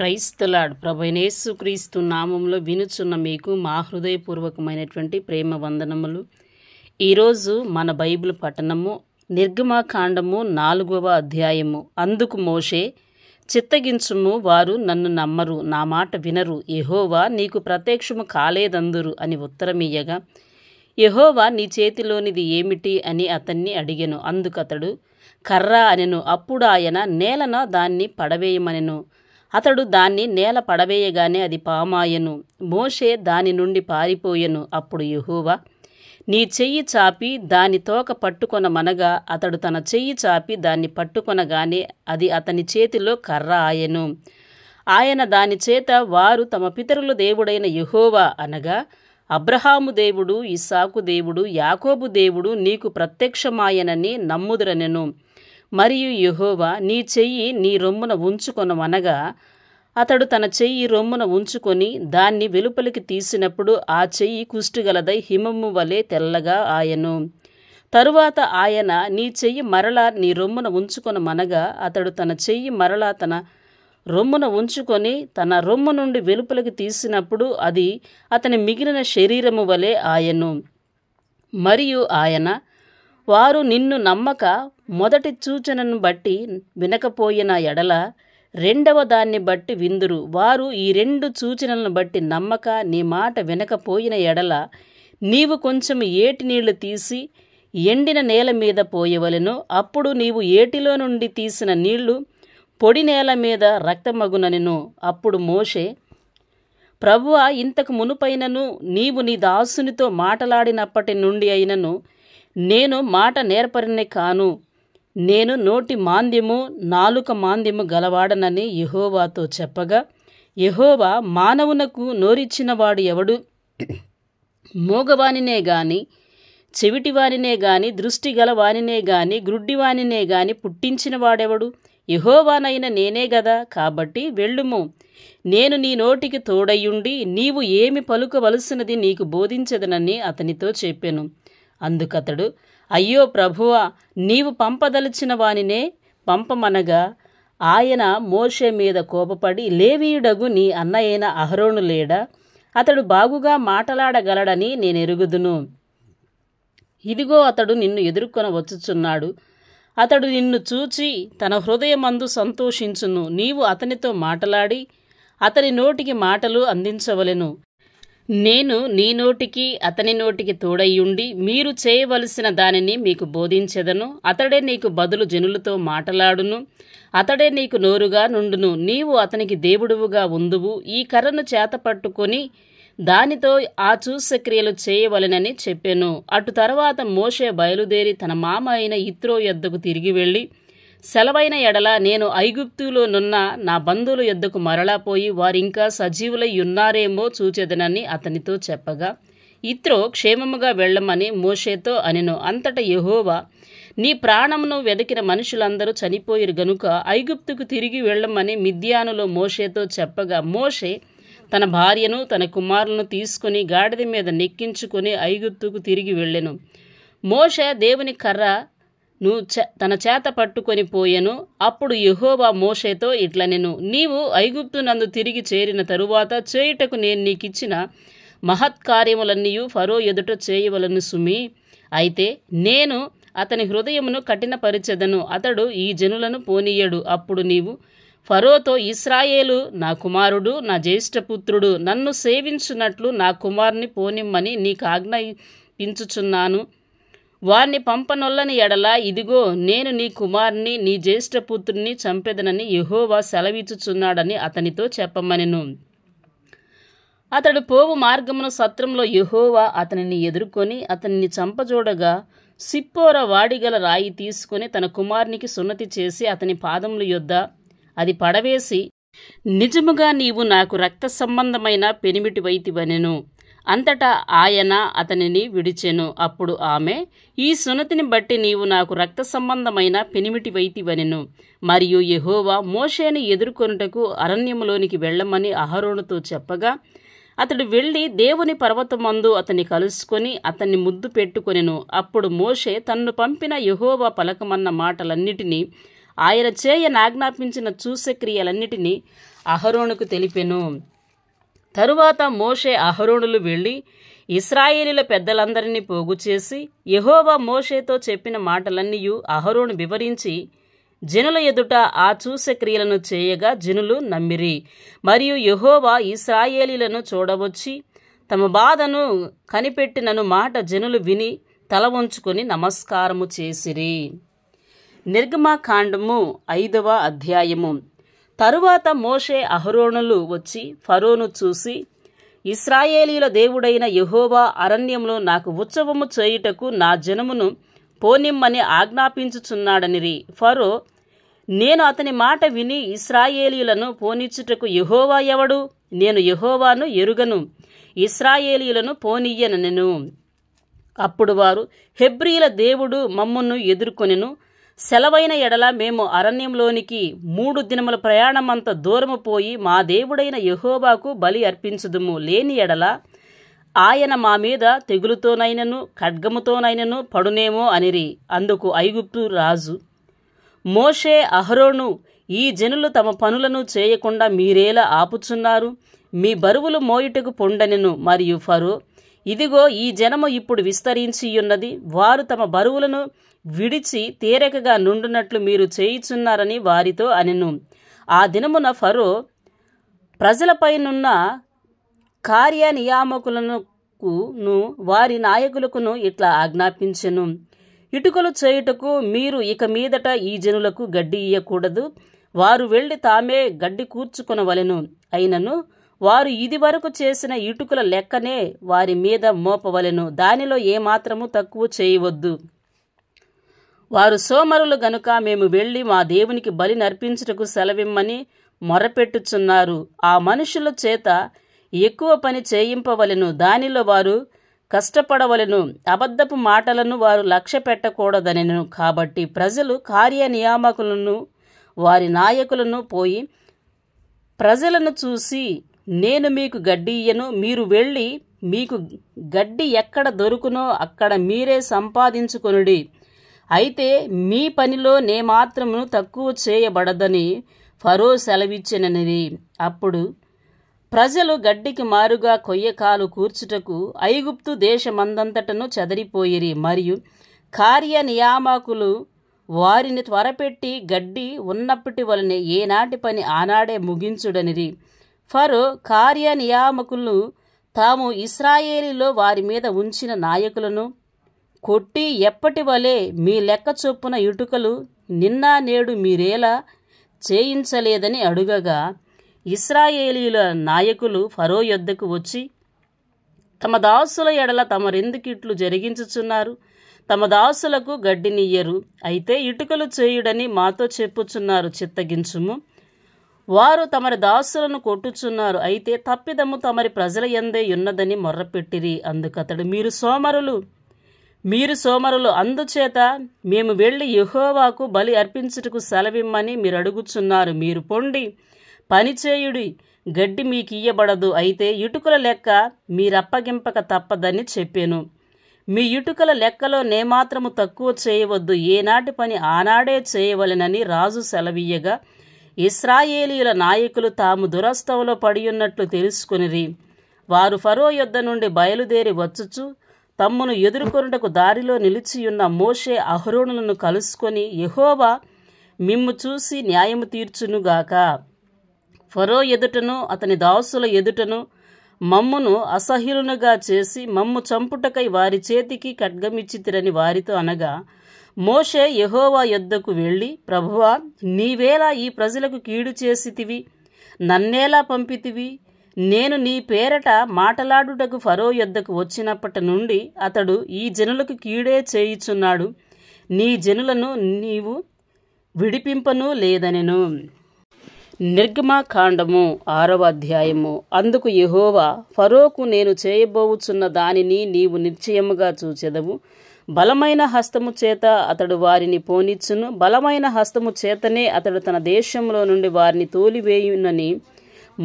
క్రైస్తలాడ్ ప్రభునేసు క్రీస్తు నామంలో వినుచున్న మీకు మా హృదయపూర్వకమైనటువంటి ప్రేమ వందనములు ఈరోజు మన బైబిల్ పఠనము నిర్గమాకాండము నాలుగవ అధ్యాయము అందుకు మోషే చిత్తగించుము వారు నన్ను నమ్మరు నా మాట వినరు యహోవా నీకు ప్రత్యక్షము కాలేదందురు అని ఉత్తరమీయగా యహోవా నీ చేతిలోనిది ఏమిటి అని అతన్ని అడిగెను అందుకతడు కర్ర అనెను అప్పుడు ఆయన నేలన దాన్ని పడవేయమనెను అతడు దాన్ని నేల పడవేయగానే అది పామాయను మోషే దాని నుండి పారిపోయెను అప్పుడు యహోవా నీ చెయ్యి చాపి దాని తోక పట్టుకొనమనగా అతడు తన చెయ్యి చాపి దాన్ని పట్టుకొనగానే అది అతని చేతిలో కర్ర ఆయను ఆయన దాని చేత వారు తమ పితరుల దేవుడైన యహోవా అనగా అబ్రహాము దేవుడు ఇస్సాకు దేవుడు యాకోబు దేవుడు నీకు ప్రత్యక్షమాయనని నమ్ముదురనెను మరియు యహోవా నీ చెయ్యి నీ రొమ్మున ఉంచుకొనమనగా అతడు తన చెయ్యి రొమ్మున ఉంచుకొని దాన్ని వెలుపలికి తీసినప్పుడు ఆ చెయ్యి కుష్టిగలదై హిమము వలె తెల్లగా ఆయను తరువాత ఆయన నీ చెయ్యి మరలా నీ రొమ్మున ఉంచుకొనమనగా అతడు తన చెయ్యి మరలా తన రొమ్మున ఉంచుకొని తన రొమ్ము నుండి వెలుపలికి తీసినప్పుడు అది అతని మిగిలిన శరీరము వలె ఆయను మరియు ఆయన వారు నిన్ను నమ్మక మొదటి సూచనను బట్టి వినకపోయిన ఎడల రెండవ దాన్ని బట్టి విందురు వారు ఈ రెండు సూచనలను బట్టి నమ్మక నీ మాట వినకపోయిన ఎడల నీవు కొంచెం ఏటి నీళ్లు తీసి ఎండిన నేల మీద పోయవలెను అప్పుడు నీవు ఏటిలో నుండి తీసిన నీళ్లు పొడి నేల మీద రక్తమగునెను అప్పుడు మోషే ప్రభువ ఇంతకు మునుపైనను నీవు నీ దాసునితో మాటలాడినప్పటి నుండి అయినను నేను మాట నేర్పరిని కాను నేను నోటి మాంద్యము నాలుక మాంద్యము గలవాడనని యహోవాతో చెప్పగా యహోవా మానవునకు నోరిచ్చినవాడు ఎవడు మూగవానినే గాని చెవిటివానినే గాని దృష్టి గలవానినే గాని గ్రుడ్డివానినే గాని పుట్టించినవాడెవడు యహోవానైన నేనే గదా కాబట్టి వెళ్ళుము నేను నీ నోటికి తోడయ్యుండి నీవు ఏమి పలుకవలసినది నీకు బోధించదనని అతనితో చెప్పాను అందుకతడు అయ్యో ప్రభువా నీవు పంపదలిచిన వానినే పంపమనగా ఆయన మోషే మీద కోపపడి లేవీయుడగు నీ అన్నయైన అహరోను లేడా అతడు బాగుగా మాటలాడగలడని నేనెరుగుదును ఇదిగో అతడు నిన్ను ఎదుర్కొన వచ్చుచున్నాడు అతడు నిన్ను చూచి తన హృదయమందు సంతోషించును నీవు అతనితో మాటలాడి అతని నోటికి మాటలు అందించవలెను నేను నీ నోటికి అతని నోటికి తోడయ్యుండి మీరు చేయవలసిన దానిని మీకు బోధించెదను అతడే నీకు బదులు జనులతో మాటలాడును అతడే నీకు నోరుగా నుండును నీవు అతనికి దేవుడువుగా ఉందువు ఈ కర్రను చేత పట్టుకొని దానితో ఆ చూసక్రియలు చేయవలెనని చెప్పాను అటు తర్వాత మోషే బయలుదేరి తన మామ అయిన ఇత్రో యొద్దకు తిరిగి వెళ్ళి సెలవైన ఎడల నేను ఐగుప్తులో నున్న నా బంధువుల యొద్దకు మరలా పోయి వారింకా సజీవులై ఉన్నారేమో చూచేదనని అతనితో చెప్పగా ఇత్రో క్షేమముగా వెళ్ళమని మోషేతో అనెను అంతట యహోవా నీ ప్రాణమును వెదకిన మనుషులందరూ చనిపోయిరు గనుక ఐగుప్తుకు తిరిగి వెళ్ళమని మిద్యానులో మోషేతో చెప్పగా మోషే తన భార్యను తన కుమారులను తీసుకుని గాడిద మీద నెక్కించుకుని ఐగుప్తుకు తిరిగి వెళ్ళెను మోష దేవుని కర్ర నువ్వు తన చేత పట్టుకొని పోయెను అప్పుడు యహోవా మోషేతో ఇట్ల నేను నీవు నందు తిరిగి చేరిన తరువాత చేయుటకు నేను నీకిచ్చిన మహత్కార్యములన్నీ ఫరో ఎదుట చేయవలను సుమి అయితే నేను అతని హృదయమును కఠినపరిచెదను అతడు ఈ జనులను పోనీయడు అప్పుడు నీవు ఫరోతో ఇస్రాయేలు నా కుమారుడు నా జ్యేష్ఠపుత్రుడు నన్ను సేవించున్నట్లు నా కుమారుని పోనిమ్మని నీకు ఆజ్ఞాపించుచున్నాను వారిని పంపనొల్లని ఎడల ఇదిగో నేను నీ కుమారుని నీ జ్యేష్ఠపుత్రుని చంపెదనని యహోవా సెలవిచ్చుచున్నాడని అతనితో చెప్పమనెను అతడు పోవు మార్గమున సత్రంలో యహోవా అతనిని ఎదుర్కొని అతనిని చంపజూడగా సిప్పోర వాడిగల రాయి తీసుకుని తన కుమారునికి సున్నతి చేసి అతని పాదముల యొద్ద అది పడవేసి నిజముగా నీవు నాకు రక్త సంబంధమైన పెనిమిటి వైతివనెను అంతటా ఆయన అతనిని విడిచెను అప్పుడు ఆమె ఈ సునతిని బట్టి నీవు నాకు రక్త సంబంధమైన పెనిమిటి వైతివనెను మరియు యహోవా మోషేని ఎదుర్కొనుటకు అరణ్యములోనికి వెళ్ళమని అహరోనుతో చెప్పగా అతడు వెళ్ళి దేవుని పర్వతమందు అతన్ని కలుసుకొని అతన్ని ముద్దు పెట్టుకొనెను అప్పుడు మోషే తన్ను పంపిన యహోవా పలకమన్న మాటలన్నిటినీ ఆయన చేయ నాజ్ఞాపించిన చూసక్రియలన్నిటినీ అహరోనుకు తెలిపెను తరువాత మోషే అహరోణులు వెళ్ళి ఇస్రాయేలీల పెద్దలందరినీ పోగుచేసి యహోవా మోషేతో చెప్పిన మాటలన్నీ అహరోను వివరించి జనుల ఎదుట ఆ చూసే క్రియలను చేయగా జనులు నమ్మిరి మరియు యహోవా ఇస్రాయేలీలను చూడవచ్చి తమ బాధను కనిపెట్టినను మాట జనులు విని తల వంచుకొని నమస్కారము చేసిరి నిర్గమాకాండము ఐదవ అధ్యాయము తరువాత మోషే అహరోణులు వచ్చి ఫరోను చూసి ఇస్రాయేలీల దేవుడైన యహోవా అరణ్యంలో నాకు ఉత్సవము చేయుటకు నా జనమును పోనిమ్మని ఆజ్ఞాపించుచున్నాడనిరి ఫరో నేను అతని మాట విని ఇస్రాయేలీలను పోనిచ్చుటకు యహోవా ఎవడు నేను యహోవాను ఎరుగను ఇస్రాయేలీలను పోనియ్యనెను అప్పుడు వారు హెబ్రియుల దేవుడు మమ్మును ఎదుర్కొనెను సెలవైన ఎడల మేము అరణ్యంలోనికి మూడు దినముల ప్రయాణమంత దూరము పోయి మా దేవుడైన యహోబాకు బలి అర్పించుదుము లేని ఎడల ఆయన మా మీద తెగులుతోనైనను ఖడ్గముతోనైనను పడునేమో అనిరి అందుకు ఐగుప్తు రాజు మోషే అహరోను ఈ జనులు తమ పనులను చేయకుండా మీరేలా ఆపుచున్నారు మీ బరువులు మోయుటకు పొండనెను మరియు ఫరో ఇదిగో ఈ జనము ఇప్పుడు విస్తరించియున్నది వారు తమ బరువులను విడిచి తీరకగా నుండునట్లు మీరు చేయిచున్నారని వారితో అనెను ఆ దినమున ఫరో ప్రజలపైనున్న కార్యనియామకులను వారి నాయకులకును ఇట్లా ఆజ్ఞాపించెను ఇటుకలు చేయుటకు మీరు ఇక మీదట ఈ జనులకు గడ్డి ఇయ్యకూడదు వారు వెళ్ళి తామే గడ్డి కూర్చుకొనవలెను అయినను వారు ఇది వరకు చేసిన ఇటుకల లెక్కనే వారి మీద మోపవలెను దానిలో ఏమాత్రము తక్కువ చేయవద్దు వారు సోమరులు గనుక మేము వెళ్ళి మా దేవునికి బలి నర్పించుటకు సెలవిమ్మని మొరపెట్టుచున్నారు ఆ మనుషుల చేత ఎక్కువ పని చేయింపవలను దానిలో వారు కష్టపడవలను అబద్ధపు మాటలను వారు లక్ష్య పెట్టకూడదనెను కాబట్టి ప్రజలు కార్యనియామకులను వారి నాయకులను పోయి ప్రజలను చూసి నేను మీకు గడ్డి ఇయ్యను మీరు వెళ్ళి మీకు గడ్డి ఎక్కడ దొరుకునో అక్కడ మీరే సంపాదించుకొనుడి అయితే మీ పనిలో నే మాత్రమును తక్కువ చేయబడదని ఫరో సెలవిచ్చినది అప్పుడు ప్రజలు గడ్డికి మారుగా కొయ్యకాలు కూర్చుటకు ఐగుప్తు దేశమందంతటను చెదరిపోయిరి మరియు కార్యనియామకులు వారిని త్వరపెట్టి గడ్డి ఉన్నప్పటి వలనే ఏనాటి పని ఆనాడే ముగించుడనిరి ఫరో కార్యనియామకులు తాము ఇస్రాయేలీలో వారి మీద ఉంచిన నాయకులను కొట్టి ఎప్పటి వలె మీ లెక్క చొప్పున ఇటుకలు నిన్న నేడు మీరేలా చేయించలేదని అడుగగా ఇస్రాయేలీల నాయకులు ఫరో యొద్దకు వచ్చి తమ దాసుల ఎడల తమరెందుకిట్లు జరిగించుచున్నారు తమ దాసులకు గడ్డినియ్యరు అయితే ఇటుకలు చేయుడని మాతో చెప్పుచున్నారు చిత్తగించుము వారు తమరి దాసులను కొట్టుచున్నారు అయితే తప్పిదము తమరి ప్రజల ఎందే ఉన్నదని మొర్రపెట్టిరి అందుకతడు మీరు సోమరులు మీరు సోమరులు అందుచేత మేము వెళ్ళి యహోవాకు బలి అర్పించుటకు సెలవిమ్మని మీరు అడుగుచున్నారు మీరు పొండి పనిచేయుడి గడ్డి మీకు ఇయ్యబడదు అయితే ఇటుకల లెక్క మీరప్పగింపక తప్పదని చెప్పాను మీ ఇటుకల లెక్కలో నేమాత్రము తక్కువ చేయవద్దు ఏనాటి పని ఆనాడే చేయవలెనని రాజు సెలవీయగా ఇస్రాయేలీల నాయకులు తాము దురస్తవలో పడియున్నట్లు తెలుసుకుని వారు ఫరో యుద్ధ నుండి బయలుదేరి వచ్చుచు తమ్మును ఎదుర్కొనుటకు దారిలో నిలిచియున్న మోషే అహరోణులను కలుసుకొని యహోవా మిమ్ము చూసి న్యాయము తీర్చునుగాక ఫరో ఎదుటను అతని దాసుల ఎదుటను మమ్మును అసహ్యులునుగా చేసి మమ్ము చంపుటకై వారి చేతికి ఖడ్గమిచ్చితిరని వారితో అనగా మోషే యహోవా యొద్దకు వెళ్ళి ప్రభువా నీవేలా ఈ ప్రజలకు కీడు చేసితివి నన్నేలా పంపితివి నేను నీ పేరట మాటలాడుటకు ఫరో యొద్దకు వచ్చినప్పటి నుండి అతడు ఈ జనులకు కీడే చేయుచున్నాడు నీ జనులను నీవు విడిపింపను లేదనెను కాండము ఆరవ అధ్యాయము అందుకు యహోవా ఫరోకు నేను చేయబోవుచున్న దానిని నీవు నిశ్చయముగా చూచెదవు బలమైన హస్తము చేత అతడు వారిని పోనిచ్చును బలమైన హస్తము చేతనే అతడు తన దేశంలో నుండి వారిని తోలివేయునని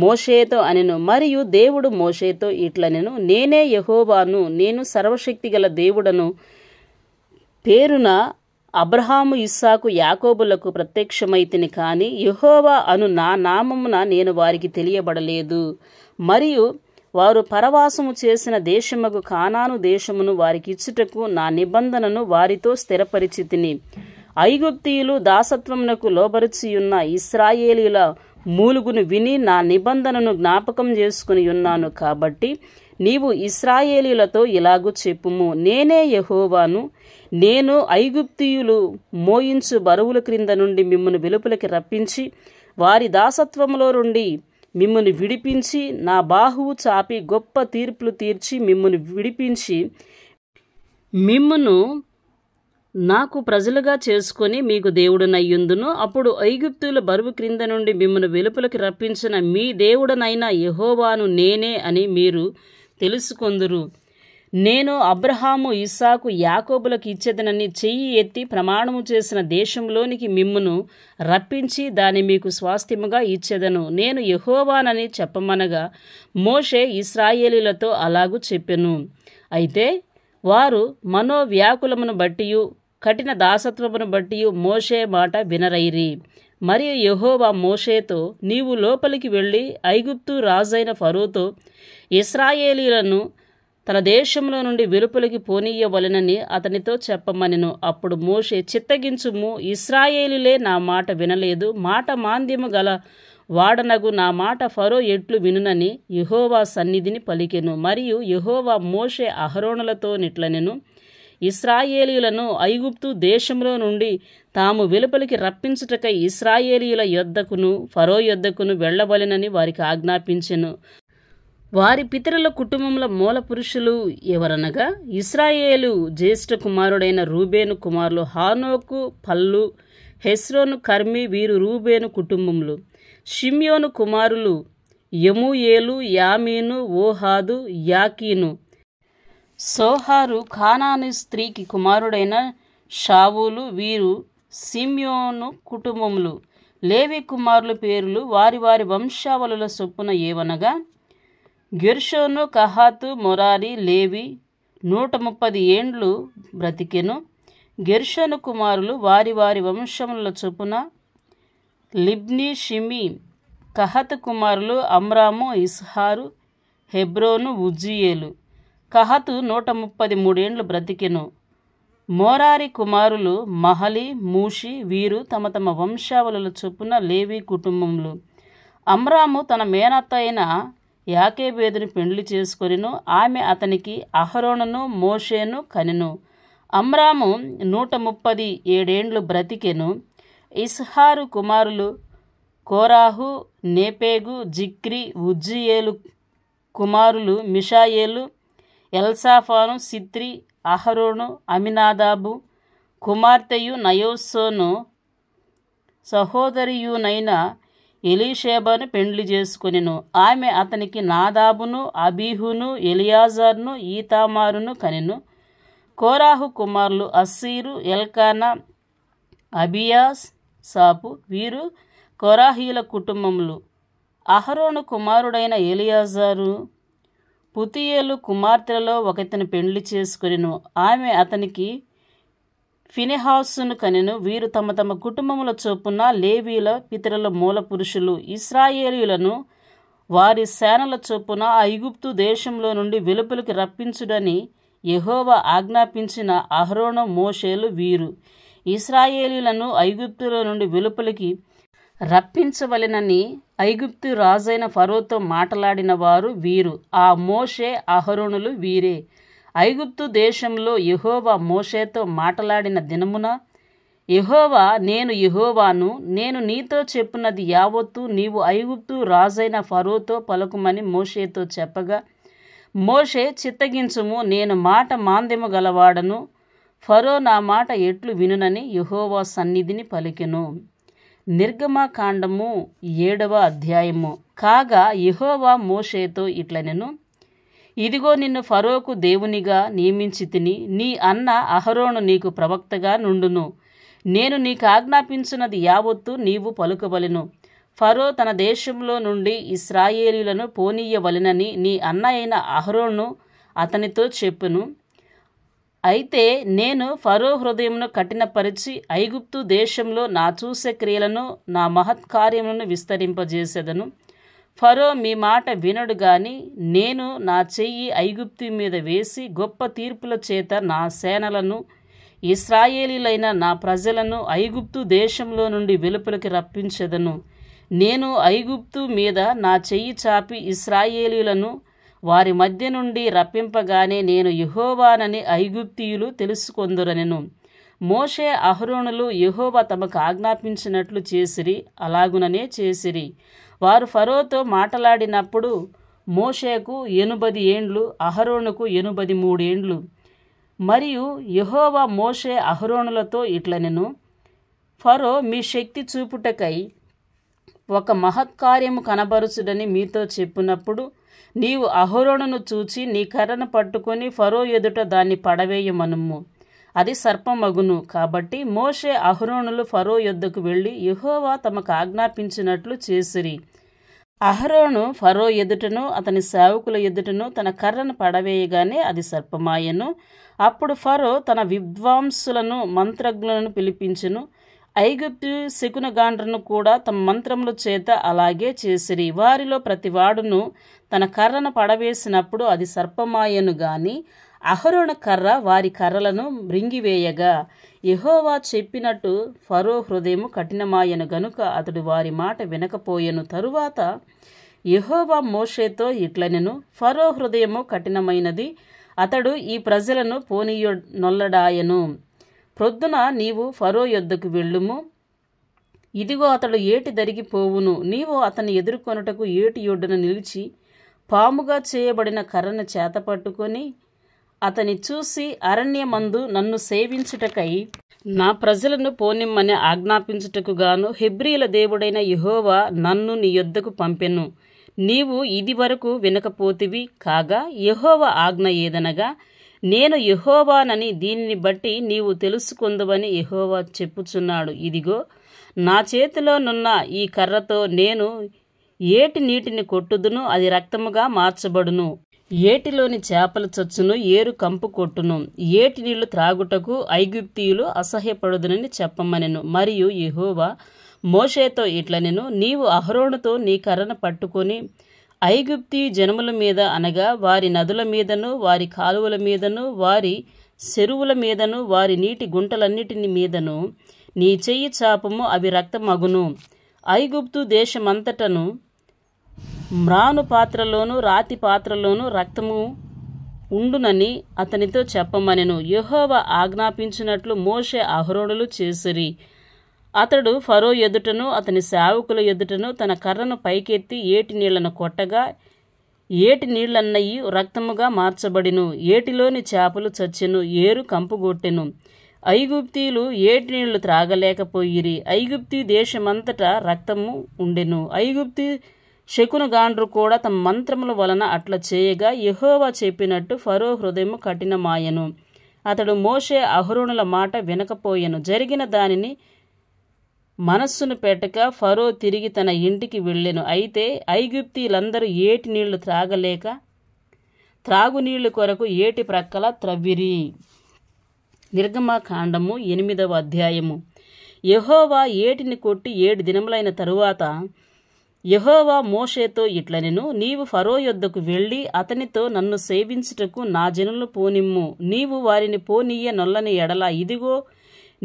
మోషేతో అనెను మరియు దేవుడు మోషేతో ఇట్లనెను నేనే యహోవాను నేను సర్వశక్తి గల దేవుడను పేరున అబ్రహాము ఇస్సాకు యాకోబులకు ప్రత్యక్షమైతిని కానీ యహోవా అను నా నామమున నేను వారికి తెలియబడలేదు మరియు వారు పరవాసము చేసిన దేశముకు కానాను దేశమును వారికి ఇచ్చుటకు నా నిబంధనను వారితో స్థిరపరిచితిని ఐగుప్తీయులు దాసత్వమునకు లోబరుచియున్న ఇస్రాయేలీల మూలుగును విని నా నిబంధనను జ్ఞాపకం చేసుకుని ఉన్నాను కాబట్టి నీవు ఇస్రాయేలీలతో ఇలాగూ చెప్పుము నేనే యహోవాను నేను ఐగుప్తియులు మోయించు బరువుల క్రింద నుండి మిమ్మల్ని వెలుపులకి రప్పించి వారి దాసత్వంలో నుండి మిమ్మల్ని విడిపించి నా బాహువు చాపి గొప్ప తీర్పులు తీర్చి మిమ్మల్ని విడిపించి మిమ్మను నాకు ప్రజలుగా చేసుకొని మీకు దేవుడనయ్యుందును అప్పుడు ఐగుప్తుల బరువు క్రింద నుండి మిమ్మల్ని వెలుపలకి రప్పించిన మీ దేవుడనైన యహోవాను నేనే అని మీరు తెలుసుకొందురు నేను అబ్రహాము ఇసాకు యాకోబులకు ఇచ్చేదనని చెయ్యి ఎత్తి ప్రమాణము చేసిన దేశంలోనికి మిమ్మును రప్పించి దాని మీకు స్వాస్థ్యముగా ఇచ్చేదను నేను యహోవానని చెప్పమనగా మోషే ఇస్రాయేలీలతో అలాగూ చెప్పెను అయితే వారు మనోవ్యాకులమును బట్టియు కఠిన దాసత్వమును బట్టి మోషే మాట వినరైరి మరియు యహోవా మోషేతో నీవు లోపలికి వెళ్ళి ఐగుప్తు రాజైన ఫరోతో ఇస్రాయేలీలను తన దేశంలో నుండి వెలుపలికి పోనీయవలెనని అతనితో చెప్పమనెను అప్పుడు మోషే చిత్తగించుము ఇస్రాయేలీలే నా మాట వినలేదు మాట మాంద్యము గల వాడనగు నా మాట ఫరో ఎట్లు వినునని యహోవా సన్నిధిని పలికెను మరియు యహోవా మోషే అహరోణులతో నిట్లనెను ఇస్రాయేలీలను ఐగుప్తు దేశంలో నుండి తాము వెలుపలికి రప్పించుటకై ఇస్రాయేలీల యొద్దకును ఫరో యొద్దకును వెళ్ళవలెనని వారికి ఆజ్ఞాపించెను వారి పితరుల కుటుంబంలో మూల పురుషులు ఎవరనగా ఇస్రాయేలు జ్యేష్ఠ కుమారుడైన రూబేను కుమారులు హానోకు పల్లు హెస్రోను కర్మి వీరు రూబేను కుటుంబములు షిమ్యోను కుమారులు యముయేలు యామీను ఓహాదు యాకీను సోహారు ఖానాని స్త్రీకి కుమారుడైన షావులు వీరు సిమ్యోను కుటుంబములు లేవి కుమారుల పేర్లు వారి వారి వంశావళుల చొప్పున ఏవనగా గెర్షోను కహాతు మొరారి లేవి నూట ముప్పది ఏండ్లు బ్రతికెను గెర్షోను కుమారులు వారి వారి వంశముల చొప్పున లిబ్ని షిమి కహత్ కుమారులు అమ్రాము ఇస్హారు హెబ్రోను ఉజ్జియేలు కహతు నూట ముప్పది మూడేండ్లు బ్రతికెను మోరారి కుమారులు మహలి మూషి వీరు తమ తమ వంశావళుల చొప్పున లేవి కుటుంబములు అమ్రాము తన మేనత్త అయిన యాకేబేదుని పెండ్లి చేసుకొనిను ఆమె అతనికి అహరోణను మోషేను కనెను అమ్రాము నూట ముప్పది ఏడేండ్లు బ్రతికెను ఇస్హారు కుమారులు కోరాహు నేపేగు జిక్రి ఉజ్జియేలు కుమారులు మిషాయేలు ఎల్సాఫాను సిత్రి అహరోను అమినాదాబు కుమార్తెయు నయోస్సోను సహోదరియునైన ఎలీషేబను పెండ్లి చేసుకునిను ఆమె అతనికి నాదాబును అబీహును ఎలియాజర్ను ఈతామారును కనెను కోరాహు కుమారులు అస్సీరు ఎల్కానా అబియాస్ సాపు వీరు కొరాహీల కుటుంబములు అహరోను కుమారుడైన ఎలియాజారు పుతియేలు కుమార్తెలలో ఒకతను పెండ్లి చేసుకునిను ఆమె అతనికి ఫినెహాసును కనెను వీరు తమ తమ కుటుంబముల చొప్పున లేవీల పితరుల మూల పురుషులు ఇస్రాయేలీలను వారి సేనల చొప్పున ఐగుప్తు దేశంలో నుండి వెలుపలికి రప్పించుడని యహోవ ఆజ్ఞాపించిన అహరోణ మోషేలు వీరు ఇస్రాయేలీలను ఐగుప్తుల నుండి వెలుపలికి రప్పించవలెనని ఐగుప్తు రాజైన ఫరోతో మాట్లాడిన వారు వీరు ఆ మోషే అహరుణులు వీరే ఐగుప్తు దేశంలో యహోవా మోషేతో మాట్లాడిన దినమున యహోవా నేను యహోవాను నేను నీతో చెప్పినది యావత్తు నీవు ఐగుప్తు రాజైన ఫరోతో పలుకుమని మోషేతో చెప్పగా మోషే చిత్తగించుము నేను మాట మాందెము గలవాడను ఫరో నా మాట ఎట్లు వినునని యహోవా సన్నిధిని పలికెను నిర్గమకాండము ఏడవ అధ్యాయము కాగా యహోవా మోషేతో ఇట్లనెను ఇదిగో నిన్ను ఫరోకు దేవునిగా నియమించి తిని నీ అన్న అహరోను నీకు ప్రవక్తగా నుండును నేను నీకు ఆజ్ఞాపించినది యావత్తు నీవు పలుకవలెను ఫరో తన దేశంలో నుండి ఇస్రాయేలీలను పోనీయవలెనని నీ అన్న అయిన అహరోను అతనితో చెప్పును అయితే నేను ఫరో హృదయమును కఠినపరిచి ఐగుప్తు దేశంలో నా చూసే క్రియలను నా మహత్కార్యములను విస్తరింపజేసేదను ఫరో మీ మాట వినడు గాని నేను నా చెయ్యి ఐగుప్తు మీద వేసి గొప్ప తీర్పుల చేత నా సేనలను ఇస్రాయేలీలైన నా ప్రజలను ఐగుప్తు దేశంలో నుండి వెలుపలికి రప్పించెదను నేను ఐగుప్తు మీద నా చెయ్యి చాపి ఇస్రాయేలీలను వారి మధ్య నుండి రప్పింపగానే నేను యహోవానని ఐగుప్తియులు తెలుసుకొందురనెను మోషే అహరోణులు యహోవ తమకు ఆజ్ఞాపించినట్లు చేసిరి అలాగుననే చేసిరి వారు ఫరోతో మాటలాడినప్పుడు మోషేకు ఎనుబది ఏండ్లు అహరోణుకు ఎనుబది మూడేండ్లు మరియు యహోవా మోషే అహరోణులతో ఇట్లనెను ఫరో మీ శక్తి చూపుటకై ఒక మహత్కార్యము కనబరుచుడని మీతో చెప్పినప్పుడు నీవు అహరోణును చూచి నీ కర్రను పట్టుకొని ఫరో ఎదుట దాన్ని పడవేయమనుము అది సర్పమగును కాబట్టి మోషే అహరోణులు ఫరో యొద్దకు వెళ్ళి యహోవా తమకు ఆజ్ఞాపించినట్లు చేసిరి అహరోను ఫరో ఎదుటను అతని సేవకుల ఎదుటను తన కర్రను పడవేయగానే అది సర్పమాయను అప్పుడు ఫరో తన విద్వాంసులను మంత్రజ్ఞులను పిలిపించును ఐగుప్తు శకునగాండ్రను కూడా తమ మంత్రముల చేత అలాగే చేసిరి వారిలో ప్రతివాడును తన కర్రను పడవేసినప్పుడు అది సర్పమాయను గాని అహరోణ కర్ర వారి కర్రలను మృంగివేయగా యహోవా చెప్పినట్టు ఫరో హృదయము కఠినమాయను గనుక అతడు వారి మాట వినకపోయెను తరువాత యహోవా మోషేతో ఇట్లనెను ఫరో హృదయము కఠినమైనది అతడు ఈ ప్రజలను పోనీయు నొల్లడాయను ప్రొద్దున నీవు ఫరో యొద్దకు వెళ్ళుము ఇదిగో అతడు ఏటి దరిగిపోవును నీవు అతని ఎదుర్కొనుటకు ఏటి యొడ్డున నిలిచి పాముగా చేయబడిన కర్రను చేత పట్టుకొని అతని చూసి అరణ్యమందు నన్ను సేవించుటకై నా ప్రజలను పోనిమ్మని ఆజ్ఞాపించుటకు గాను హెబ్రియల దేవుడైన యహోవా నన్ను నీ యొద్దకు పంపెను నీవు ఇది వరకు వినకపోతివి కాగా యహోవ ఆజ్ఞ ఏదనగా నేను యహోవానని దీనిని బట్టి నీవు తెలుసుకుందవని యహోవా చెప్పుచున్నాడు ఇదిగో నా చేతిలోనున్న ఈ కర్రతో నేను ఏటి నీటిని కొట్టుదును అది రక్తముగా మార్చబడును ఏటిలోని చేపలు చచ్చును ఏరు కంపు కొట్టును ఏటి నీళ్లు త్రాగుటకు ఐగుప్తియులు అసహ్యపడుదునని చెప్పమనెను మరియు యహోవా మోషేతో ఇట్లనెను నీవు అహరోణుతో నీ కర్రను పట్టుకొని ఐగుప్తి జనముల మీద అనగా వారి నదుల మీదను వారి కాలువల మీదను వారి చెరువుల మీదను వారి నీటి గుంటలన్నిటిని మీదను నీ చెయ్యి చాపము అవి రక్తమగును ఐగుప్తు దేశమంతటను మ్రాను పాత్రలోను రాతి పాత్రలోను రక్తము ఉండునని అతనితో చెప్పమనెను యుహోవ ఆజ్ఞాపించినట్లు మోషే అహరోడులు చేసిరి అతడు ఫరో ఎదుటను అతని సేవకుల ఎదుటను తన కర్రను పైకెత్తి ఏటి నీళ్లను కొట్టగా ఏటి నీళ్లన్నయ్యి రక్తముగా మార్చబడిను ఏటిలోని చేపలు చచ్చెను ఏరు కంపుగొట్టెను ఐగుప్తీలు ఏటి నీళ్లు త్రాగలేకపోయిరి ఐగుప్తి దేశమంతటా రక్తము ఉండెను ఐగుప్తి శకునగాండ్రు కూడా తమ మంత్రముల వలన అట్లా చేయగా యహోవా చెప్పినట్టు ఫరో హృదయము కఠినమాయను అతడు మోషే అహరుణుల మాట వినకపోయెను జరిగిన దానిని మనస్సును పెట్టక ఫరో తిరిగి తన ఇంటికి వెళ్ళెను అయితే ఐగుప్తీలందరూ ఏటి నీళ్లు త్రాగలేక త్రాగునీళ్ళు కొరకు ఏటి ప్రక్కల త్రవ్విరి నిర్గమకాండము ఎనిమిదవ అధ్యాయము యహోవా ఏటిని కొట్టి ఏడు దినములైన తరువాత యహోవా మోషేతో ఇట్ల నేను నీవు ఫరో యొద్దకు వెళ్ళి అతనితో నన్ను సేవించుటకు నా జనులు పోనిమ్ము నీవు వారిని పోనీయ నొల్లని ఎడల ఇదిగో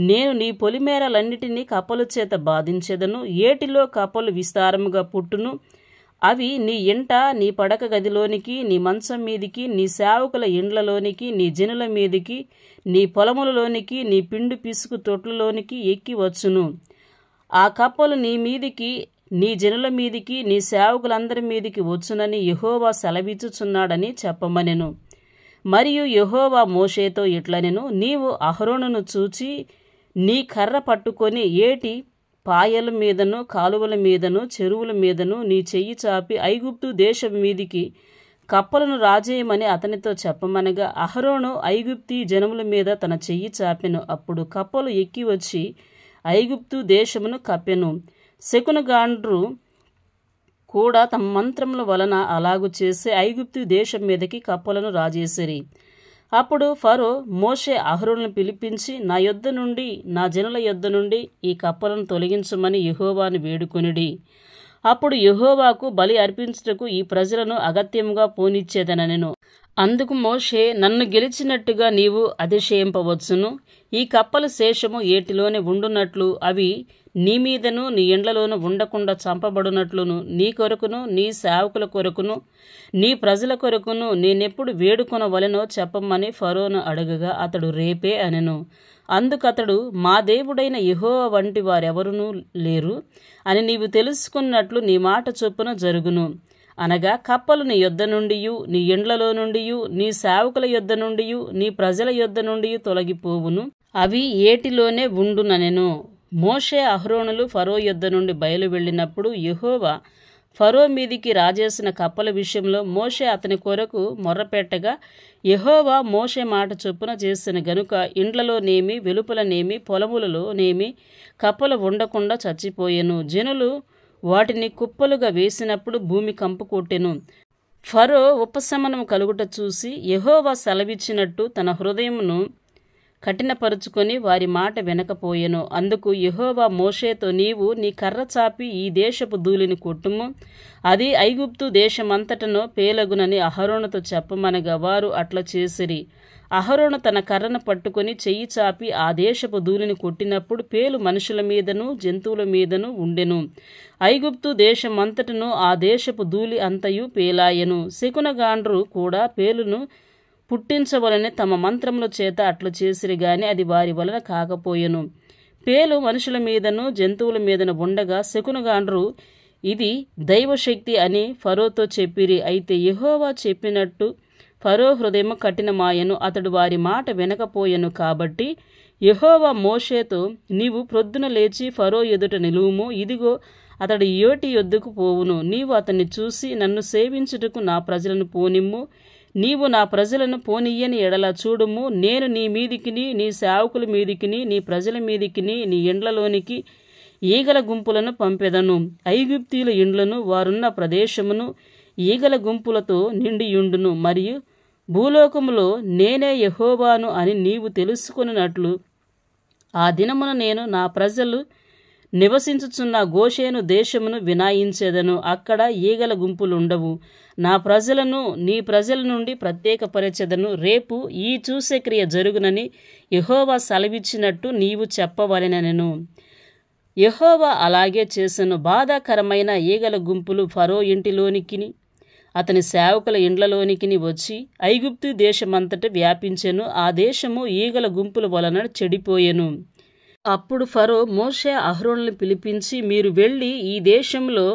నేను నీ పొలిమేరలన్నిటినీ కపలు చేత బాధించెదను ఏటిలో కపలు విస్తారముగా పుట్టును అవి నీ ఇంట నీ పడక గదిలోనికి నీ మంచం మీదికి నీ సేవకుల ఇండ్లలోనికి నీ జనుల మీదికి నీ పొలములలోనికి నీ పిండు పిసుకు తొట్లలోనికి ఎక్కి వచ్చును ఆ కప్పలు నీ మీదికి నీ జనుల మీదికి నీ సేవకులందరి మీదికి వచ్చునని యహోవా సెలవిచ్చుచున్నాడని చెప్పమనెను మరియు యహోవా మోషేతో ఇట్లనెను నీవు అహరోణును చూచి నీ కర్ర పట్టుకొని ఏటి పాయల మీదను కాలువల మీదను చెరువుల మీదను నీ చెయ్యి చాపి ఐగుప్తు దేశం మీదికి కప్పలను రాజేయమని అతనితో చెప్పమనగా అహరోను ఐగుప్తి జనముల మీద తన చెయ్యి చాపెను అప్పుడు కప్పలు ఎక్కి వచ్చి ఐగుప్తు దేశమును కప్పెను శకునగాండ్రు కూడా తమ మంత్రముల వలన అలాగు చేసి ఐగుప్తు దేశం మీదకి కప్పలను రాజేసిరి అప్పుడు ఫరో మోషే అహరులను పిలిపించి నా యొద్ద నుండి నా జనుల యొద్ద నుండి ఈ కప్పలను తొలగించమని యహోవాని వేడుకొనిడి అప్పుడు యహోవాకు బలి అర్పించుటకు ఈ ప్రజలను అగత్యముగా పోనిచ్చేదనెను అందుకు మోషే నన్ను గెలిచినట్టుగా నీవు అతిశయింపవచ్చును ఈ కప్పల శేషము ఏటిలోనే ఉండున్నట్లు అవి నీ మీదను నీ ఇండ్లలోను ఉండకుండా చంపబడినట్లును నీ కొరకును నీ సేవకుల కొరకును నీ ప్రజల కొరకును నేనెప్పుడు వలెనో చెప్పమని ఫరోను అడగగా అతడు రేపే అనెను అందుకతడు మా దేవుడైన యహో వంటి వారెవరునూ లేరు అని నీవు తెలుసుకున్నట్లు నీ మాట చొప్పున జరుగును అనగా కప్పలు నీ యొద్ద నుండియు నీ ఇండ్లలో నుండియు నీ సేవకుల యొద్ద నుండియు నీ ప్రజల యొద్ద నుండి తొలగిపోవును అవి ఏటిలోనే ఉండుననెను మోషే అహ్రోణులు ఫరో యుద్ధ నుండి బయలు వెళ్ళినప్పుడు యహోవా ఫరో మీదికి రాజేసిన కప్పల విషయంలో మోషే అతని కొరకు మొర్రపెట్టగా యహోవా మోషే మాట చొప్పున చేసిన గనుక ఇండ్లలోనేమి వెలుపలనేమి పొలములలోనేమి కప్పలు ఉండకుండా చచ్చిపోయెను జనులు వాటిని కుప్పలుగా వేసినప్పుడు భూమి కంపు కొట్టెను ఫరో ఉపశమనం కలుగుట చూసి యహోవా సెలవిచ్చినట్టు తన హృదయమును కఠినపరుచుకొని వారి మాట వినకపోయెను అందుకు యహోవా మోషేతో నీవు నీ కర్ర చాపి ఈ దేశపు ధూళిని కొట్టుము అది ఐగుప్తు దేశమంతటను పేలగునని అహరోణతో చెప్పమనగా వారు అట్లా చేసిరి అహరోణ తన కర్రను పట్టుకొని చెయ్యి చాపి ఆ దేశపు ధూళిని కొట్టినప్పుడు పేలు మనుషుల మీదను జంతువుల మీదను ఉండెను ఐగుప్తు దేశమంతటను ఆ దేశపు ధూళి అంతయు పేలాయెను శకునగాండ్రు కూడా పేలును పుట్టించవలనే తమ మంత్రముల చేత అట్లు చేసిరి గాని అది వారి వలన కాకపోయెను పేలు మనుషుల మీదను జంతువుల మీదను ఉండగా శకునుగాండ్రు ఇది దైవశక్తి అని ఫరోతో చెప్పిరి అయితే యహోవా చెప్పినట్టు ఫరో హృదయం కఠినమాయను అతడు వారి మాట వినకపోయెను కాబట్టి యహోవా మోషేతో నీవు ప్రొద్దున లేచి ఫరో ఎదుట నిలువుము ఇదిగో అతడు ఏటి ఎద్దుకు పోవును నీవు అతన్ని చూసి నన్ను సేవించుటకు నా ప్రజలను పోనిమ్ము నీవు నా ప్రజలను పోనీయని ఎడల చూడుము నేను నీ మీదికిని నీ సేవకుల మీదికిని నీ ప్రజల మీదికిని నీ ఇండ్లలోనికి ఈగల గుంపులను పంపెదను ఐగుప్తీల ఇండ్లను వారున్న ప్రదేశమును ఈగల గుంపులతో నిండియుండును మరియు భూలోకములో నేనే యహోబాను అని నీవు తెలుసుకున్నట్లు ఆ దినమున నేను నా ప్రజలు నివసించుచున్న గోషేను దేశమును వినాయించేదను అక్కడ ఈగల గుంపులుండవు నా ప్రజలను నీ ప్రజల నుండి ప్రత్యేకపరచెదను రేపు ఈ చూసే క్రియ జరుగునని యహోవా సెలవిచ్చినట్టు నీవు చెప్పవలెనెను యహోవా అలాగే చేసను బాధాకరమైన ఈగల గుంపులు ఫరో ఇంటిలోనికిని అతని సేవకుల ఇండ్లలోనికిని వచ్చి ఐగుప్తు దేశమంతట వ్యాపించెను ఆ దేశము ఈగల గుంపుల వలన చెడిపోయెను అప్పుడు ఫరో మోషే అహ్రోన్లను పిలిపించి మీరు వెళ్ళి ఈ దేశంలో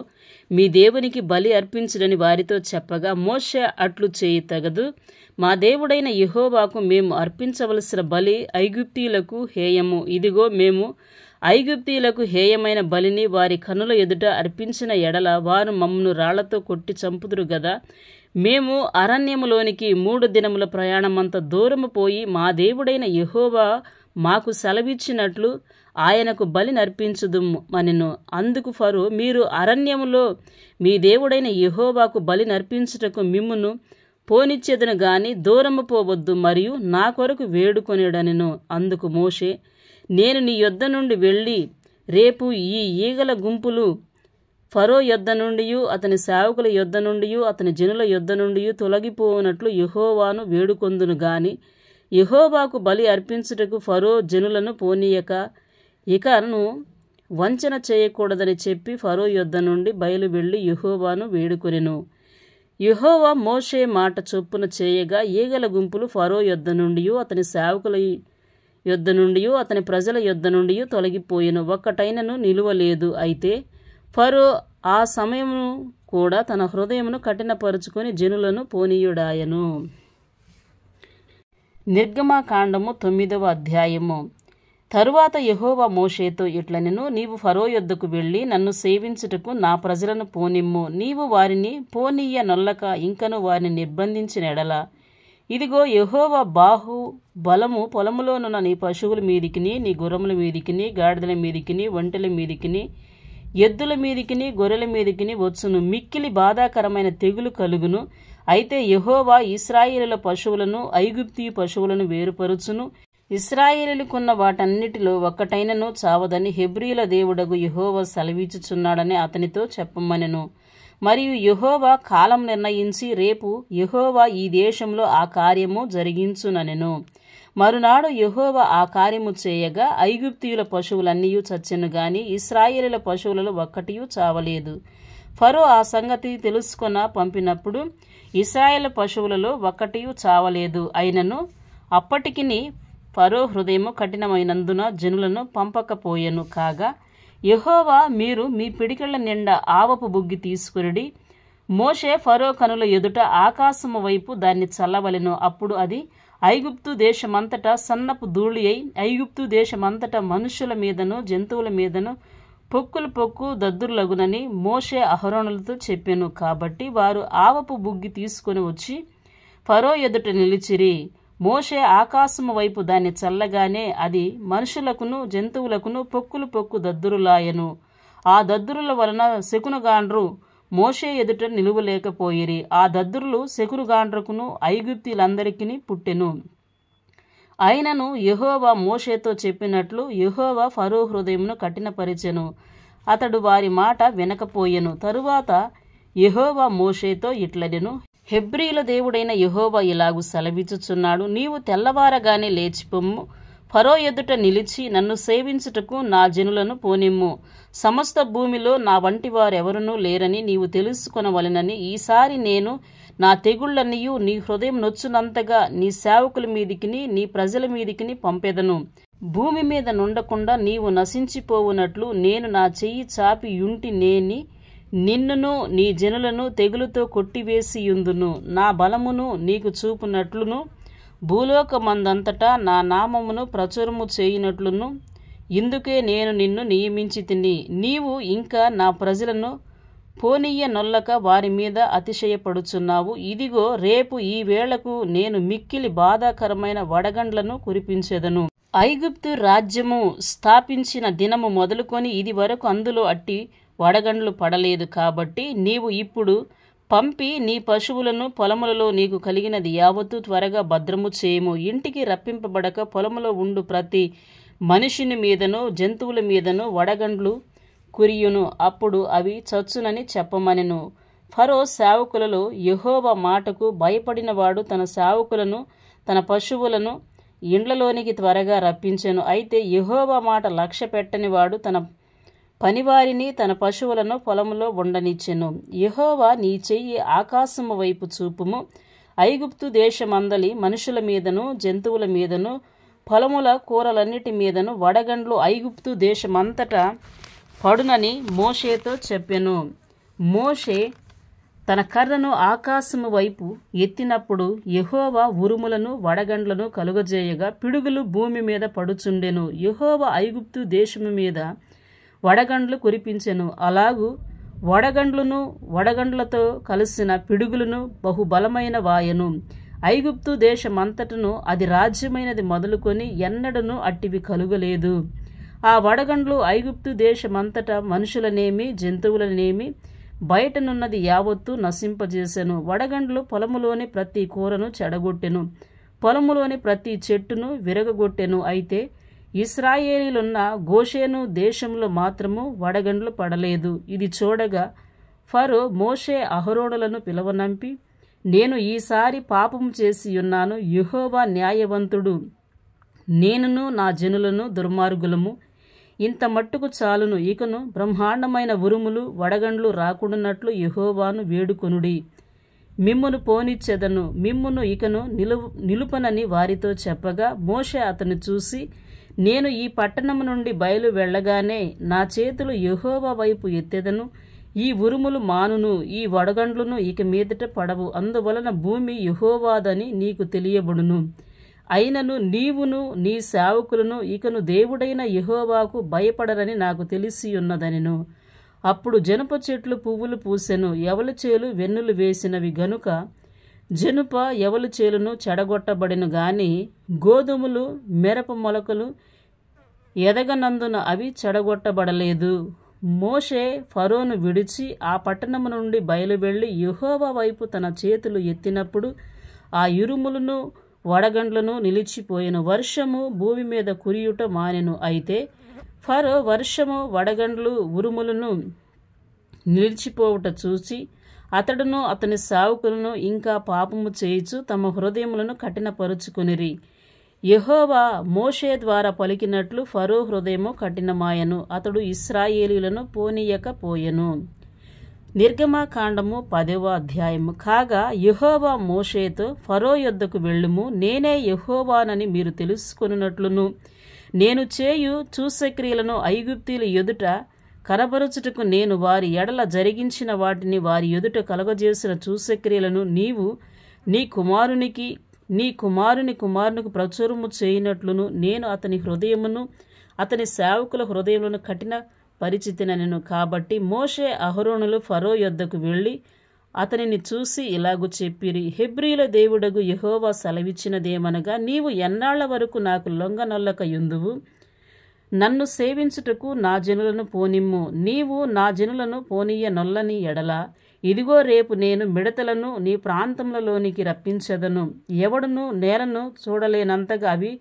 మీ దేవునికి బలి అర్పించడని వారితో చెప్పగా మోషే అట్లు చేయి తగదు మా దేవుడైన యహోవాకు మేము అర్పించవలసిన బలి ఐగుప్తీలకు హేయము ఇదిగో మేము ఐగుప్తీలకు హేయమైన బలిని వారి కనుల ఎదుట అర్పించిన ఎడల వారు మమ్మను రాళ్లతో కొట్టి చంపుదురు గదా మేము అరణ్యములోనికి మూడు దినముల ప్రయాణమంత దూరము పోయి మా దేవుడైన యహోవా మాకు సెలవిచ్చినట్లు ఆయనకు బలి నర్పించుదుము మనను అందుకు ఫరు మీరు అరణ్యములో మీ దేవుడైన యహోవాకు బలి నర్పించుటకు మిమ్మును పోనిచ్చేదను గాని దూరము పోవద్దు మరియు నా కొరకు వేడుకొనేడనెను అందుకు మోషే నేను నీ యొద్ద నుండి వెళ్ళి రేపు ఈ ఈగల గుంపులు ఫరో యొద్ద నుండి అతని సేవకుల యొద్ద నుండి అతని జనుల యొద్ద నుండి తొలగిపోనట్లు యహోవాను వేడుకొందును గాని యహోబాకు బలి అర్పించుటకు ఫరో జనులను పోనీయక ఇకను వంచన చేయకూడదని చెప్పి ఫరో యుద్ధ నుండి బయలు వెళ్ళి యహోవాను వేడుకొనెను యహోవా మోషే మాట చొప్పున చేయగా ఈగల గుంపులు ఫరో యుద్ధ నుండి అతని సేవకుల యుద్ధ నుండి అతని ప్రజల యుద్ధ నుండి తొలగిపోయెను ఒక్కటైనను నిలువలేదు అయితే ఫరో ఆ సమయమును కూడా తన హృదయమును కఠినపరుచుకొని జనులను పోనీయుడాయను నిర్గమాకాండము తొమ్మిదవ అధ్యాయము తరువాత యహోవ మోషేతో ఇట్లనెను నీవు ఫరో యొద్దకు వెళ్ళి నన్ను సేవించుటకు నా ప్రజలను పోనిమ్ము నీవు వారిని పోనీయ నొల్లక ఇంకను వారిని నిర్బంధించిన ఎడల ఇదిగో యహోవ బాహు బలము పొలములోనున్న నీ పశువుల మీదికిని నీ గుర్రముల మీదికిని గాడిదల మీదికిని ఒంటెల మీదికిని ఎద్దుల మీదికిని గొర్రెల మీదికిని వచ్చును మిక్కిలి బాధాకరమైన తెగులు కలుగును అయితే యహోవా ఇస్రాయిలుల పశువులను ఐగుప్తి పశువులను వేరుపరుచును ఇస్రాయేలుకున్న వాటన్నిటిలో ఒక్కటైనను చావదని హెబ్రియుల దేవుడగు యహోవా సెలవిచ్చుచున్నాడని అతనితో చెప్పమనెను మరియు యహోవా కాలం నిర్ణయించి రేపు యహోవా ఈ దేశంలో ఆ కార్యము జరిగించుననెను మరునాడు యహోవా ఆ కార్యము చేయగా ఐగుప్తియుల పశువులన్నీ చచ్చెను గాని ఇస్రాయేలుల పశువులలో ఒక్కటియు చావలేదు ఫరో ఆ సంగతి తెలుసుకున్న పంపినప్పుడు ఇస్రాయేల్ పశువులలో ఒక్కటి చావలేదు అయినను అప్పటికిని ఫరో హృదయము కఠినమైనందున జనులను పంపకపోయెను కాగా యహోవా మీరు మీ పిడికిళ్ల నిండా ఆవపు బుగ్గి తీసుకురడి మోషే ఫరో కనుల ఎదుట ఆకాశము వైపు దాన్ని చల్లవలెను అప్పుడు అది ఐగుప్తు దేశమంతటా సన్నపు ధూళి అయి ఐగుప్తు దేశమంతటా మనుషుల మీదను జంతువుల మీదను పొక్కులు పొక్కు దద్దుర్లగునని మోషే అహరోణులతో చెప్పాను కాబట్టి వారు ఆవపు బుగ్గి తీసుకొని వచ్చి ఫరో ఎదుట నిలిచిరి మోషే ఆకాశము వైపు దాన్ని చల్లగానే అది మనుషులకును జంతువులకును పొక్కులు పొక్కు దద్దురులాయను ఆ దద్దురుల వలన శకునగాండ్రు మోషే ఎదుట నిలువలేకపోయిరి ఆ దద్దురులు శకునుగాండ్రకును ఐగుప్తిలందరికీ పుట్టెను ఆయనను యహోవా మోషేతో చెప్పినట్లు యహోవా ఫరో హృదయంను కఠినపరిచెను అతడు వారి మాట వినకపోయెను తరువాత యహోవా మోషేతో ఇట్లనెను హెబ్రీల దేవుడైన యహోవా ఇలాగు సెలవిచ్చుచున్నాడు నీవు తెల్లవారగానే లేచిపోమ్ము ఫరో ఎదుట నిలిచి నన్ను సేవించుటకు నా జనులను పోనిమ్ము సమస్త భూమిలో నా వంటి వారెవరనూ లేరని నీవు తెలుసుకొనవలెనని ఈసారి నేను నా తెగుళ్లన్నీ నీ హృదయం నొచ్చునంతగా నీ సేవకుల మీదికిని నీ ప్రజల మీదికిని పంపెదను భూమి మీద నుండకుండా నీవు నశించిపోవునట్లు నేను నా చెయ్యి చాపి యుంటి నేని నిన్నును నీ జనులను తెగులుతో కొట్టివేసియుందును నా బలమును నీకు చూపునట్లును భూలోకమందంతటా నా నామమును ప్రచురము చేయనట్లును ఇందుకే నేను నిన్ను నియమించి తిని నీవు ఇంకా నా ప్రజలను పోనీయ నొల్లక వారి మీద అతిశయపడుచున్నావు ఇదిగో రేపు ఈ వేళకు నేను మిక్కిలి బాధాకరమైన వడగండ్లను కురిపించెదను ఐగుప్తు రాజ్యము స్థాపించిన దినము మొదలుకొని ఇది వరకు అందులో అట్టి వడగండ్లు పడలేదు కాబట్టి నీవు ఇప్పుడు పంపి నీ పశువులను పొలములలో నీకు కలిగినది యావత్తు త్వరగా భద్రము చేయము ఇంటికి రప్పింపబడక పొలములో ఉండు ప్రతి మనిషిని మీదను జంతువుల మీదను వడగండ్లు కురియును అప్పుడు అవి చచ్చునని చెప్పమనెను ఫరో సేవకులలో యహోవ మాటకు భయపడినవాడు తన సేవకులను తన పశువులను ఇండ్లలోనికి త్వరగా రప్పించెను అయితే యహోవ మాట లక్ష్య పెట్టనివాడు తన పనివారిని తన పశువులను పొలంలో ఉండనిచ్చెను యహోవా నీ చెయ్యి ఆకాశము వైపు చూపుము ఐగుప్తు దేశమందలి మనుషుల మీదను జంతువుల మీదను పొలముల కూరలన్నిటి మీదను వడగండ్లు ఐగుప్తు దేశమంతటా పడునని మోషేతో చెప్పెను మోషే తన కర్రను ఆకాశము వైపు ఎత్తినప్పుడు యహోవా ఉరుములను వడగండ్లను కలుగజేయగా పిడుగులు భూమి మీద పడుచుండెను యహోవా ఐగుప్తు దేశము మీద వడగండ్లు కురిపించెను అలాగూ వడగండ్లను వడగండ్లతో కలిసిన పిడుగులను బహుబలమైన వాయను ఐగుప్తు దేశమంతటను అది రాజ్యమైనది మొదలుకొని ఎన్నడను అట్టివి కలుగలేదు ఆ వడగండ్లు ఐగుప్తు దేశమంతటా మనుషులనేమి జంతువులనేమి బయటనున్నది యావత్తు నశింపజేశాను వడగండ్లు పొలములోని ప్రతి కూరను చెడగొట్టెను పొలములోని ప్రతి చెట్టును విరగగొట్టెను అయితే ఇస్రాయేలీలున్న గోషేను దేశంలో మాత్రము వడగండ్లు పడలేదు ఇది చూడగా ఫరు మోషే అహరోడులను పిలవనంపి నేను ఈసారి పాపం చేసి ఉన్నాను యుహోవా న్యాయవంతుడు నేనును నా జనులను దుర్మార్గులము ఇంత మట్టుకు చాలును ఇకను బ్రహ్మాండమైన ఉరుములు వడగండ్లు రాకుడున్నట్లు యహోవాను వేడుకొనుడి మిమ్మును పోనిచ్చెదను మిమ్మును ఇకను నిలు నిలుపనని వారితో చెప్పగా మోషే అతను చూసి నేను ఈ పట్టణం నుండి బయలు వెళ్ళగానే నా చేతులు యహోవా వైపు ఎత్తెదను ఈ ఉరుములు మానును ఈ వడగండ్లను ఇక మీదట పడవు అందువలన భూమి యహోవాదని నీకు తెలియబడును అయినను నీవును నీ సేవకులను ఇకను దేవుడైన యహోవాకు భయపడరని నాకు తెలిసి ఉన్నదనిను అప్పుడు జనప చెట్లు పువ్వులు పూసెను ఎవల చేలు వెన్నులు వేసినవి గనుక జనుప ఎవల చేలును చెడగొట్టబడిను గాని గోధుమలు మిరప మొలకలు ఎదగనందున అవి చెడగొట్టబడలేదు మోషే ఫరోను విడిచి ఆ పట్టణము నుండి బయలువెళ్ళి యుహోవ వైపు తన చేతులు ఎత్తినప్పుడు ఆ ఇరుములను వడగండ్లను నిలిచిపోయిన వర్షము భూమి మీద కురియుట మానెను అయితే ఫరో వర్షము వడగండ్లు ఉరుములను నిలిచిపోవుట చూసి అతడును అతని సావుకులను ఇంకా పాపము చేయుచు తమ హృదయములను కఠినపరుచుకునిరి యహోవా మోషే ద్వారా పలికినట్లు ఫరో హృదయము కఠినమాయను అతడు ఇస్రాయేలీలను పోనీయకపోయెను నిర్గమాకాండము పదవ అధ్యాయము కాగా యహోవా మోషేతో ఫరో యొద్దకు వెళ్ళుము నేనే యహోవానని మీరు తెలుసుకున్నట్లును నేను చేయు చూసక్రియలను ఐగుప్తీల ఎదుట కనబరుచుటకు నేను వారి ఎడల జరిగించిన వాటిని వారి ఎదుట కలగజేసిన చూసక్రియలను నీవు నీ కుమారునికి నీ కుమారుని కుమారునికి ప్రచురము చేయనట్లును నేను అతని హృదయమును అతని సేవకుల హృదయములను కఠిన నేను కాబట్టి మోషే అహరోణులు ఫరో యొద్దకు వెళ్ళి అతనిని చూసి ఇలాగు చెప్పిరి హెబ్రియుల దేవుడగు యహోవా సెలవిచ్చినదేమనగా నీవు ఎన్నాళ్ల వరకు నాకు లొంగనొల్లక ఎందువు నన్ను సేవించుటకు నా జనులను పోనిమ్ము నీవు నా జనులను పోనీయ నొల్లని ఎడల ఇదిగో రేపు నేను మిడతలను నీ ప్రాంతంలోనికి రప్పించదను ఎవడును నేలను చూడలేనంతగా అవి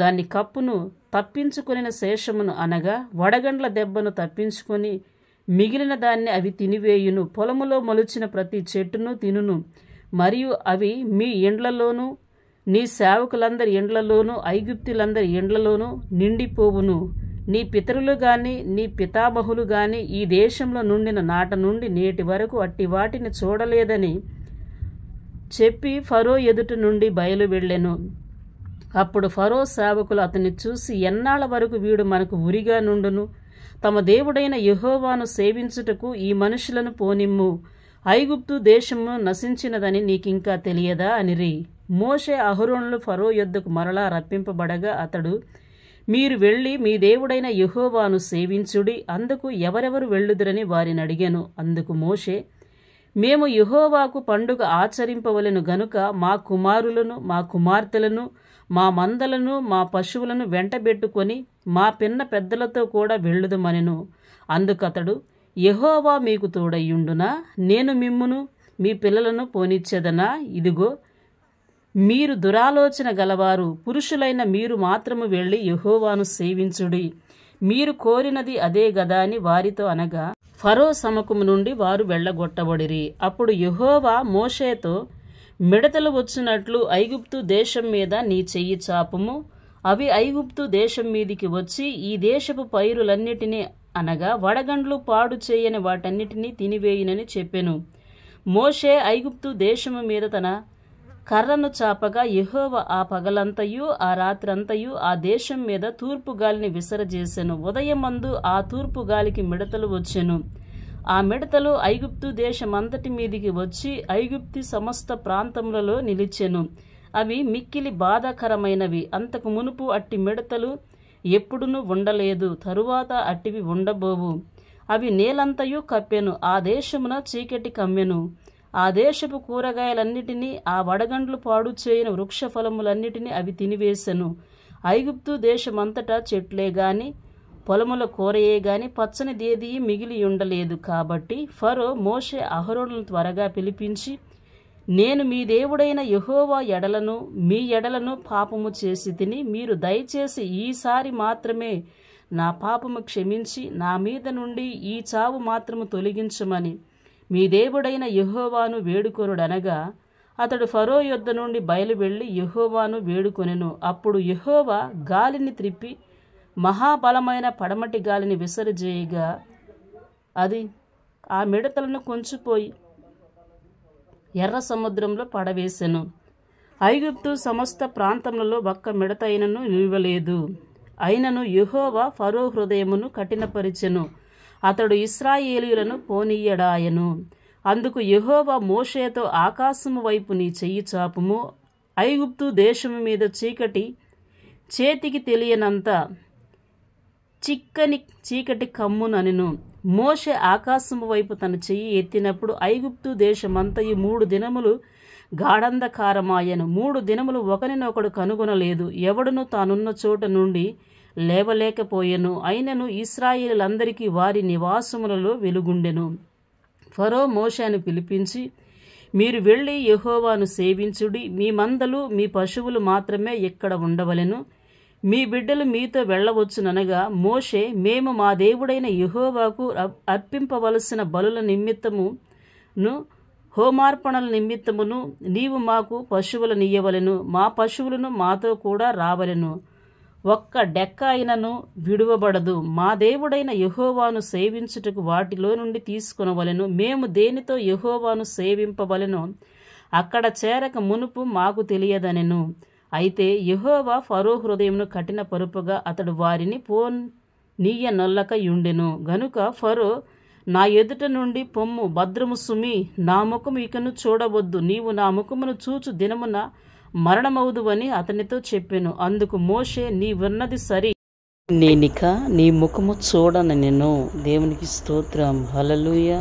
దాన్ని కప్పును తప్పించుకుని శేషమును అనగా వడగండ్ల దెబ్బను తప్పించుకొని మిగిలిన దాన్ని అవి తినివేయును పొలములో మొలిచిన ప్రతి చెట్టును తినును మరియు అవి మీ ఇండ్లలోనూ నీ సేవకులందరి ఇండ్లలోనూ ఐగుప్తులందరి ఇండ్లలోనూ నిండిపోవును నీ పితరులు గాని నీ పితామహులు గాని ఈ దేశంలో నుండిన నాట నుండి నేటి వరకు అట్టి వాటిని చూడలేదని చెప్పి ఫరో ఎదుటి నుండి బయలు వెళ్ళెను అప్పుడు ఫరో సేవకులు అతన్ని చూసి ఎన్నాళ్ళ వరకు వీడు మనకు ఉరిగా నుండును తమ దేవుడైన యహోవాను సేవించుటకు ఈ మనుషులను పోనిమ్ము ఐగుప్తు దేశము నశించినదని నీకింకా తెలియదా అనిరి మోషే అహరోనులు ఫరో యొద్దకు మరలా రప్పింపబడగా అతడు మీరు వెళ్ళి మీ దేవుడైన యహోవాను సేవించుడి అందుకు ఎవరెవరు వెళ్ళుదురని వారిని అడిగాను అందుకు మోషే మేము యహోవాకు పండుగ ఆచరింపవలను గనుక మా కుమారులను మా కుమార్తెలను మా మందలను మా పశువులను వెంటబెట్టుకొని మా పిన్న పెద్దలతో కూడా వెళ్ళుదమనెను అందుకతడు యహోవా మీకు తోడయ్యుండునా నేను మిమ్మును మీ పిల్లలను పోనిచ్చేదనా ఇదిగో మీరు దురాలోచన గలవారు పురుషులైన మీరు మాత్రము వెళ్ళి యహోవాను సేవించుడి మీరు కోరినది అదే గదా అని వారితో అనగా ఫరో సమకము నుండి వారు వెళ్ళగొట్టబడిరి అప్పుడు యహోవా మోషేతో మిడతలు వచ్చినట్లు ఐగుప్తు దేశం మీద నీ చెయ్యి చాపము అవి ఐగుప్తు దేశం మీదికి వచ్చి ఈ దేశపు పైరులన్నిటినీ అనగా వడగండ్లు పాడు చేయని వాటన్నిటినీ తినివేయినని చెప్పెను మోషే ఐగుప్తు దేశము మీద తన కర్రను చాపగా యహోవ ఆ పగలంతయు ఆ రాత్రంతయు ఆ దేశం మీద తూర్పు గాలిని విసరజేసెను ఉదయమందు ఆ తూర్పు గాలికి మిడతలు వచ్చెను ఆ మిడతలు ఐగుప్తు దేశమంతటి మీదికి వచ్చి ఐగుప్తి సమస్త ప్రాంతములలో నిలిచెను అవి మిక్కిలి బాధాకరమైనవి అంతకు మునుపు అట్టి మిడతలు ఎప్పుడునూ ఉండలేదు తరువాత అట్టివి ఉండబోవు అవి నేలంతయు కప్పెను ఆ దేశమున చీకటి కమ్మెను ఆ దేశపు కూరగాయలన్నిటినీ ఆ వడగండ్లు పాడు చేయని ఫలములన్నిటినీ అవి తినివేశను ఐగుప్తు దేశమంతటా చెట్లే గాని పొలముల కోరయే గాని పచ్చనిదేది మిగిలి ఉండలేదు కాబట్టి ఫరో మోషే అహరోణులను త్వరగా పిలిపించి నేను మీ దేవుడైన యహోవా ఎడలను మీ ఎడలను పాపము చేసి తిని మీరు దయచేసి ఈసారి మాత్రమే నా పాపము క్షమించి నా మీద నుండి ఈ చావు మాత్రము తొలగించమని మీ దేవుడైన యహోవాను వేడుకొనుడనగా అతడు ఫరో యొద్ద నుండి బయలువెళ్లి యహోవాను వేడుకొనెను అప్పుడు యహోవా గాలిని త్రిప్పి మహాబలమైన పడమటి గాలిని విసరిజేయగా అది ఆ మిడతలను కొంచిపోయి ఎర్ర సముద్రంలో పడవేశను ఐగుప్తు సమస్త ప్రాంతములలో ఒక్క అయినను నిలవలేదు అయినను యుహోవా ఫరో హృదయమును కఠినపరిచెను అతడు ఇస్రాయేలీయులను పోనీయడాయను అందుకు యహోవా మోషేతో ఆకాశము వైపు నీ చెయ్యి చాపుము ఐగుప్తు దేశము మీద చీకటి చేతికి తెలియనంత చిక్కని చీకటి కమ్మునను మోషే ఆకాశము వైపు తన చెయ్యి ఎత్తినప్పుడు ఐగుప్తు దేశమంతయు మూడు దినములు గాఢంధకారమాయను మూడు దినములు ఒకరినొకడు కనుగొనలేదు ఎవడును తానున్న చోట నుండి లేవలేకపోయెను అయినను ఇస్రాయిలందరికీ వారి నివాసములలో వెలుగుండెను ఫరో మోషాను పిలిపించి మీరు వెళ్ళి యహోవాను సేవించుడి మీ మందలు మీ పశువులు మాత్రమే ఇక్కడ ఉండవలెను మీ బిడ్డలు మీతో వెళ్ళవచ్చుననగా మోషే మేము మా దేవుడైన యహోవాకు అర్పింపవలసిన బలుల నిమిత్తమును హోమార్పణల నిమిత్తమును నీవు మాకు నీయవలను మా పశువులను మాతో కూడా రావలను ఒక్క డెక్క అయినను విడువబడదు మా దేవుడైన యహోవాను సేవించుటకు వాటిలో నుండి తీసుకునవలను మేము దేనితో యహోవాను సేవింపవలను అక్కడ చేరక మునుపు మాకు తెలియదనెను అయితే యహోవా ఫరో హృదయంను కఠిన పరుపుగా అతడు వారిని పోన్ నీయ యుండెను గనుక ఫరో నా ఎదుట నుండి పొమ్ము భద్రము సుమి నా ముఖము ఇకను చూడవద్దు నీవు నా ముఖమును చూచు దినమున మరణమవుదువని అతనితో చెప్పాను అందుకు మోషే నీ విన్నది సరి నేనిక నీ ముఖము చూడను నేను దేవునికి స్తోత్రం హలలుయ